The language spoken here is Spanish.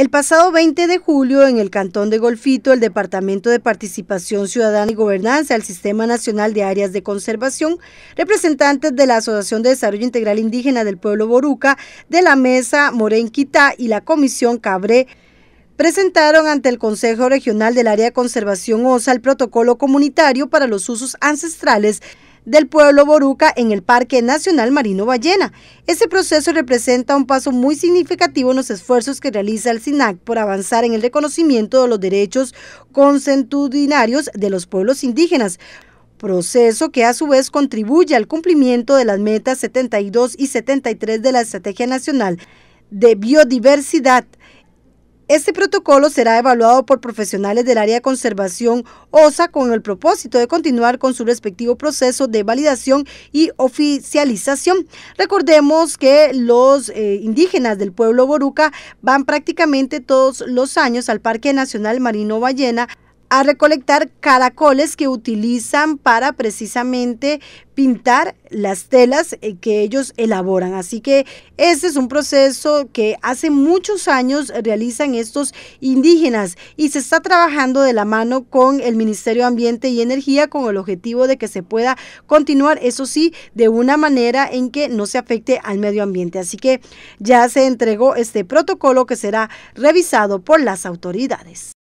El pasado 20 de julio, en el Cantón de Golfito, el Departamento de Participación Ciudadana y Gobernanza del Sistema Nacional de Áreas de Conservación, representantes de la Asociación de Desarrollo Integral Indígena del Pueblo Boruca, de la Mesa Morenquita y la Comisión Cabré, presentaron ante el Consejo Regional del Área de Conservación OSA el protocolo comunitario para los usos ancestrales del pueblo Boruca en el Parque Nacional Marino Ballena. Ese proceso representa un paso muy significativo en los esfuerzos que realiza el SINAC por avanzar en el reconocimiento de los derechos consuetudinarios de los pueblos indígenas proceso que a su vez contribuye al cumplimiento de las metas 72 y 73 de la Estrategia Nacional de Biodiversidad este protocolo será evaluado por profesionales del área de conservación OSA con el propósito de continuar con su respectivo proceso de validación y oficialización. Recordemos que los eh, indígenas del pueblo Boruca van prácticamente todos los años al Parque Nacional Marino Ballena a recolectar caracoles que utilizan para precisamente pintar las telas eh, que ellos elaboran. Así que ese es un proceso que hace muchos años realizan estos indígenas y se está trabajando de la mano con el Ministerio de Ambiente y Energía con el objetivo de que se pueda continuar, eso sí, de una manera en que no se afecte al medio ambiente. Así que ya se entregó este protocolo que será revisado por las autoridades.